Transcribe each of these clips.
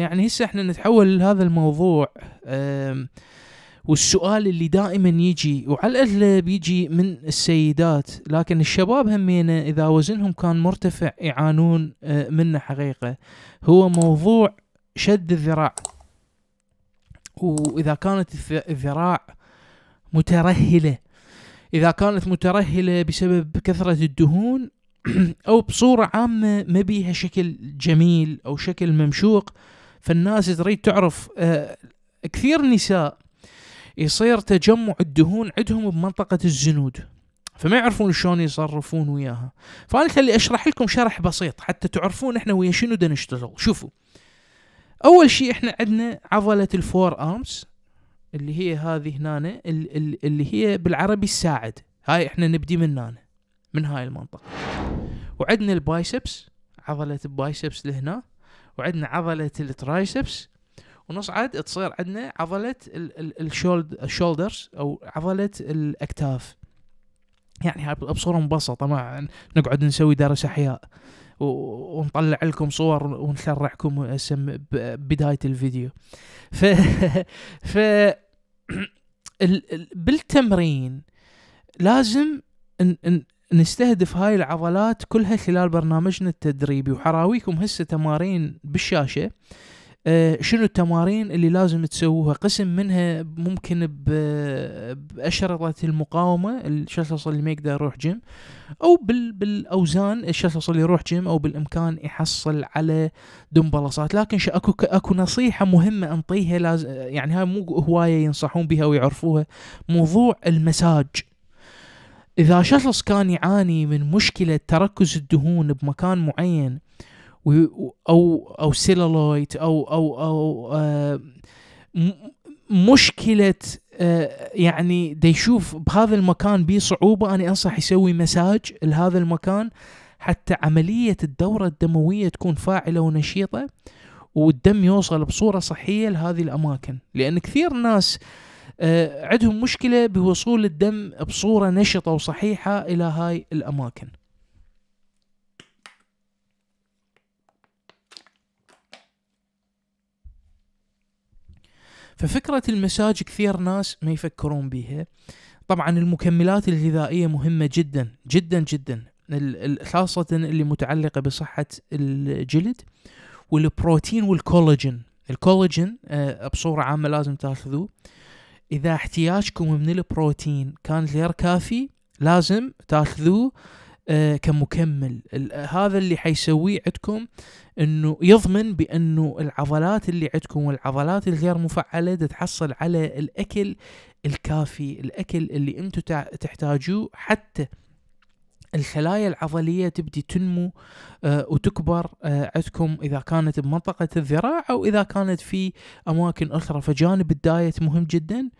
يعني هسه احنا نتحول لهذا الموضوع والسؤال اللي دائما يجي وعلى الاغلب يجي من السيدات لكن الشباب همينه اذا وزنهم كان مرتفع يعانون آه، منه حقيقه هو موضوع شد الذراع واذا كانت الذراع مترهله اذا كانت مترهله بسبب كثره الدهون او بصوره عامه ما بيها شكل جميل او شكل ممشوق فالناس تريد تعرف آه، كثير نساء يصير تجمع الدهون عندهم بمنطقة الزنود فما يعرفون شلون يصرفون وياها فأنا خلي أشرح لكم شرح بسيط حتى تعرفون إحنا ويا شنو دا نشتغل شوفوا أول شيء إحنا عندنا عضلة الفور أرمز اللي هي هذه هنا اللي هي بالعربي الساعد هاي إحنا نبدي من هنا من هاي المنطقة وعندنا البايسبس عضلة البايسبس لهنا وعندنا عضله الترايسبس ونصعد تصير عندنا عضله الشولدرز او عضله الاكتاف يعني هاي بصوره مبسطه ما نقعد نسوي درس احياء ونطلع لكم صور ونشرحكم اسم بدايه الفيديو ف ف بالتمرين لازم نستهدف هاي العضلات كلها خلال برنامجنا التدريبي وحراويكم هسه تمارين بالشاشة أه شنو التمارين اللي لازم تسووها قسم منها ممكن بأشرطة المقاومة الشخص اللي ما يقدر يروح جيم أو بالأوزان الشخص اللي يروح جيم أو بالإمكان يحصل على دمبلصات لكن أكو أكو نصيحة مهمة أنطيها لازم يعني هاي مو هواية ينصحون بها ويعرفوها موضوع المساج إذا شخص كان يعاني من مشكلة تركز الدهون بمكان معين أو أو سيلولويت أو أو أو آه مشكلة آه يعني دا يشوف بهذا المكان بيه صعوبة أنا أنصح يسوي مساج لهذا المكان حتى عملية الدورة الدموية تكون فاعلة ونشيطة والدم يوصل بصورة صحية لهذه الأماكن لأن كثير ناس آه آه، عندهم مشكله بوصول الدم بصوره نشطه وصحيحه الى هاي الاماكن ففكرة المساج كثير ناس ما يفكرون بيها طبعا المكملات الغذائية مهمة جدا جدا جدا خاصة اللي متعلقة بصحة الجلد والبروتين والكولاجين الكولاجين آه، بصورة عامة لازم تاخذوه إذا احتياجكم من البروتين كان غير كافي لازم تاخذوه آه، كمكمل هذا اللي حيسويه عندكم انه يضمن بانه العضلات اللي عندكم والعضلات الغير مفعله تتحصل على الاكل الكافي الاكل اللي انتم تحتاجوه حتى الخلايا العضليه تبدي تنمو آه، وتكبر آه، عندكم اذا كانت بمنطقه الذراع او اذا كانت في اماكن اخرى فجانب الدايت مهم جدا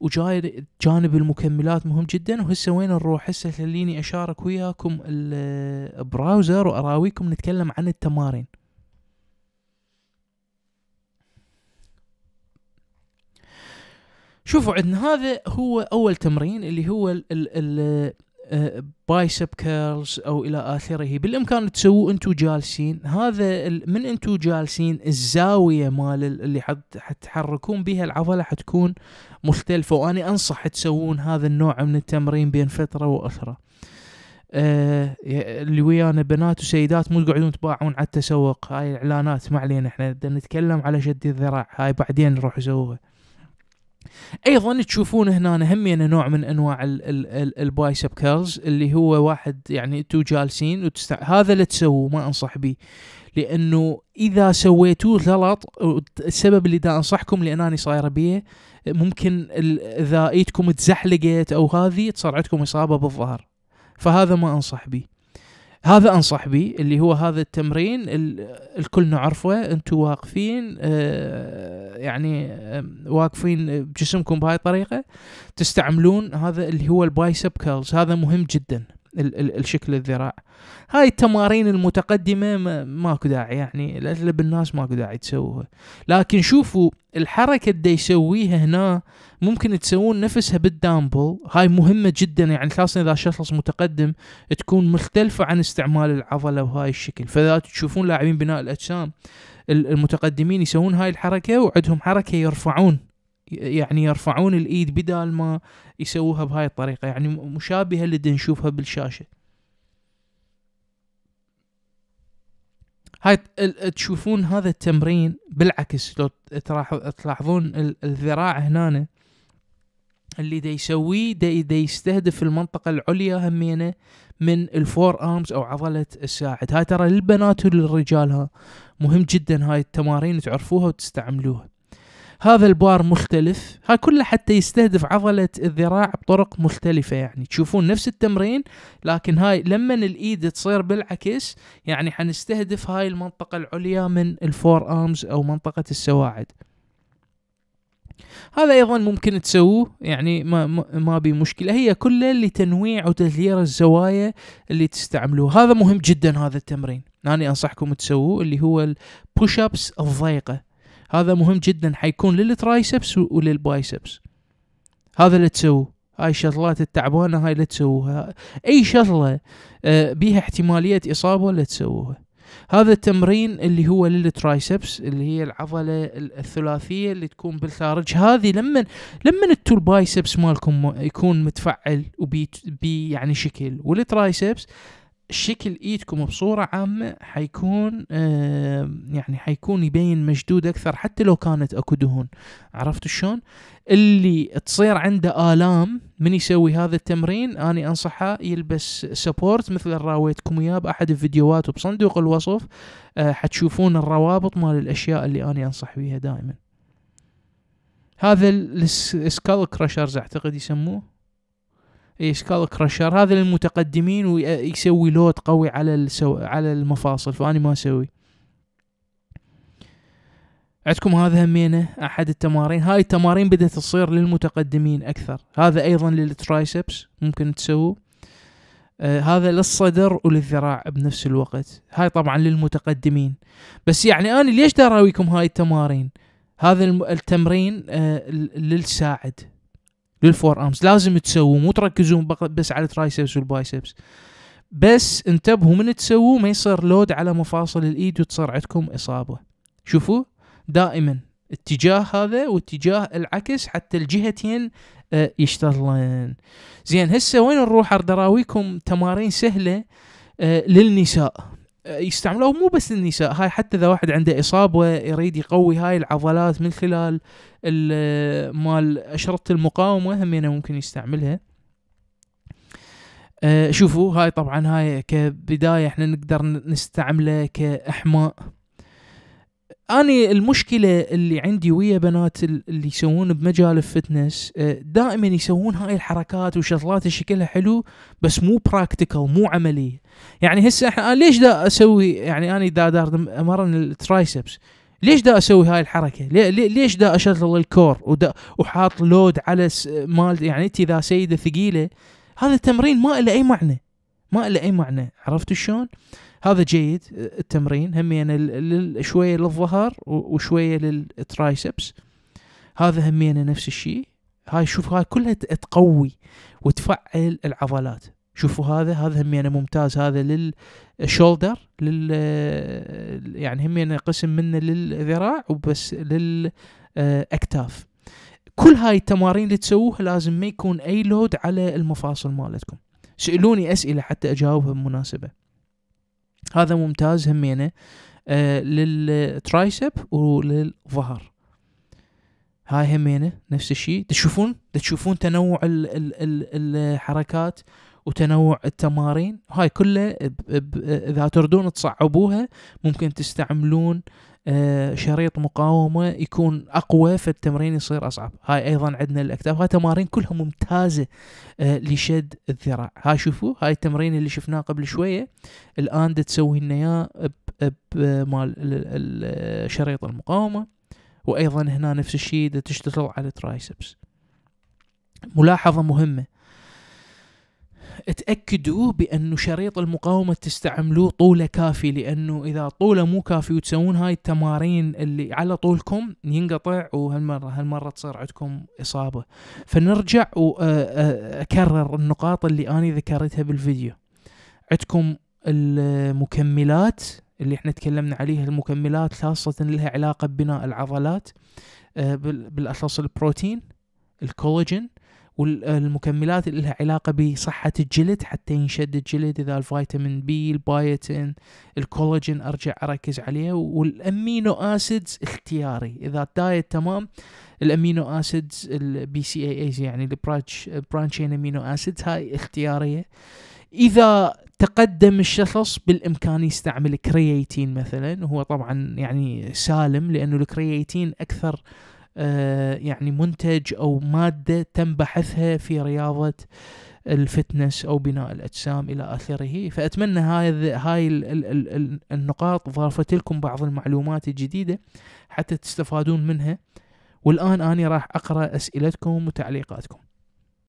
وجانب المكملات مهم جدا وهسه وين نروح هسه خليني اشارك وياكم البراوزر آه، واراويكم نتكلم عن التمارين شوفوا عندنا هذا هو اول تمرين اللي هو ال ال بايسب كيرلز او الى اخره بالامكان تسووه انتم جالسين هذا من انتم جالسين الزاويه مال اللي حتحركون بها العضله حتكون مختلفه وانا انصح تسوون هذا النوع من التمرين بين فتره واخرى آه، اللي ويانا بنات وسيدات مو تقعدون تباعون على التسوق هاي اعلانات ما علينا احنا نتكلم على شد الذراع هاي بعدين نروح نسووها ايضا تشوفون هنا همين يعني نوع من انواع البايسب كيرلز اللي هو واحد يعني انتم جالسين وتستع... هذا لا تسووه ما انصح به لانه اذا سويتوه غلط السبب اللي دا انصحكم لان انا صايره بيه ممكن اذا ايدكم تزحلقت او هذه تصير عندكم اصابه بالظهر فهذا ما انصح به هذا انصح به اللي هو هذا التمرين الكل نعرفه انتم واقفين آه، يعني واقفين بجسمكم بهاي الطريقه تستعملون هذا اللي هو البايسب كيرلز هذا مهم جدا الشكل الذراع هاي التمارين المتقدمه ما ماكو داعي يعني اغلب الناس ماكو داعي تسووها لكن شوفوا الحركه اللي يسويها هنا ممكن تسوون نفسها بالدامبل هاي مهمه جدا يعني خاصه اذا شخص متقدم تكون مختلفه عن استعمال العضله بهاي الشكل فاذا تشوفون لاعبين بناء الاجسام المتقدمين يسوون هاي الحركه وعندهم حركه يرفعون يعني يرفعون الايد بدال ما يسووها بهاي الطريقه يعني مشابهه اللي نشوفها بالشاشه هاي تشوفون هذا التمرين بالعكس لو تلاحظون الذراع هنا اللي دا يسويه دا, يستهدف المنطقة العليا همينة من الفور ارمز او عضلة الساعد هاي ترى للبنات وللرجال ها مهم جدا هاي التمارين تعرفوها وتستعملوها هذا البار مختلف هاي كله حتى يستهدف عضلة الذراع بطرق مختلفة يعني تشوفون نفس التمرين لكن هاي لما الايد تصير بالعكس يعني حنستهدف هاي المنطقة العليا من الفور ارمز او منطقة السواعد هذا ايضا ممكن تسووه يعني ما ما بي مشكله هي كلها لتنويع وتغيير الزوايا اللي تستعملوه هذا مهم جدا هذا التمرين انا انصحكم تسووه اللي هو البوش ابس الضيقه هذا مهم جدا حيكون للترايسبس وللبايسبس هذا اللي تسوه هاي الشغلات التعبانه هاي لا تسووها اي شغله آه، بيها احتماليه اصابه لا تسووها هذا التمرين اللي هو للترايسبس اللي هي العضله الثلاثيه اللي تكون بالخارج هذه لما لما التول البايسبس مالكم يكون متفعل وبي يعني شكل والترايسبس شكل ايدكم بصورة عامة حيكون آه يعني حيكون يبين مشدود اكثر حتى لو كانت اكو دهون عرفتوا شلون؟ اللي تصير عنده الام من يسوي هذا التمرين انا انصحه يلبس سبورت مثل راويتكم اياه باحد الفيديوهات وبصندوق الوصف آه حتشوفون الروابط مال الاشياء اللي انا انصح بيها دائما. هذا السكال كراشرز اعتقد يسموه سكال إيه، كرشر هذا للمتقدمين ويسوي لود قوي على السو... على المفاصل فاني ما اسوي عندكم هذا همينه احد التمارين هاي التمارين بدات تصير للمتقدمين اكثر هذا ايضا للترايسبس ممكن تسووه آه هذا للصدر وللذراع بنفس الوقت هاي طبعا للمتقدمين بس يعني انا ليش داراويكم هاي التمارين هذا التمرين آه، للساعد للفور ارمز لازم تسووا مو تركزون بس على الترايسبس والبايسبس بس انتبهوا من تسووا ما يصير لود على مفاصل الايد وتصير عندكم اصابه شوفوا دائما اتجاه هذا واتجاه العكس حتى الجهتين آه، يشتغلن زين هسه وين نروح اراويكم تمارين سهله آه، للنساء يستعملوه مو بس النساء هاي حتى اذا واحد عنده اصابه يريد يقوي هاي العضلات من خلال مال اشرطه المقاومه هم ممكن يستعملها آه، شوفوا هاي طبعا هاي كبدايه احنا نقدر نستعمله كاحماء اني المشكله اللي عندي ويا بنات اللي يسوون بمجال الفتنس آه، دائما يسوون هاي الحركات وشغلات شكلها حلو بس مو براكتيكال مو عملي يعني هسه احنا آه، ليش دا اسوي يعني اني دا دار امرن الترايسبس ليش دا اسوي هاي الحركه؟ ليش دا اشغل الكور ودا وحاط لود على مال يعني انت اذا سيده ثقيله هذا التمرين ما له اي معنى ما له اي معنى عرفت شلون؟ هذا جيد التمرين همين يعني شويه للظهر وشويه للترايسبس هذا همين يعني نفس الشيء هاي شوف هاي كلها تقوي وتفعل العضلات شوفوا هذا هذا همينه يعني ممتاز هذا للشولدر لل آه، يعني همينه يعني قسم منه للذراع وبس للاكتاف آه، كل هاي التمارين اللي تسووها لازم ما يكون اي لود على المفاصل مالتكم سألوني اسئله حتى اجاوبها بمناسبه هذا ممتاز همينه آه للترايسب وللظهر هاي همينه نفس الشيء تشوفون تشوفون تنوع الـ الـ الـ الحركات وتنوع التمارين هاي كلها اذا تردون تصعبوها ممكن تستعملون آه، شريط مقاومة يكون أقوى فالتمرين يصير أصعب هاي أيضا عندنا الأكتاف هاي تمارين كلها ممتازة آه، لشد الذراع هاي شوفوا هاي التمرين اللي شفناه قبل شوية الآن تسوي إياه بمال شريط المقاومة وأيضا هنا نفس الشيء تشتغل على الترايسبس ملاحظة مهمة تاكدوا بانه شريط المقاومه تستعملوه طوله كافي لانه اذا طوله مو كافي وتسوون هاي التمارين اللي على طولكم ينقطع وهالمره هالمره تصير عندكم اصابه فنرجع واكرر النقاط اللي انا ذكرتها بالفيديو عندكم المكملات اللي احنا تكلمنا عليها المكملات خاصه لها علاقه ببناء العضلات بالاخص البروتين الكولاجين والمكملات اللي لها علاقة بصحة الجلد حتى ينشد الجلد إذا الفيتامين بي البايتين الكولاجين أرجع أركز عليه والأمينو آسيدز اختياري إذا الدايت تمام الأمينو آسيدز البي سي اي ايز يعني البرانش برانشين أمينو آسيدز هاي اختيارية إذا تقدم الشخص بالامكان يستعمل كرياتين مثلا هو طبعا يعني سالم لانه الكرياتين اكثر آه، يعني منتج أو مادة تم بحثها في رياضة الفتنس أو بناء الأجسام إلى آخره فأتمنى هاي, هاي النقاط ضافت لكم بعض المعلومات الجديدة حتى تستفادون منها والآن أنا راح أقرأ أسئلتكم وتعليقاتكم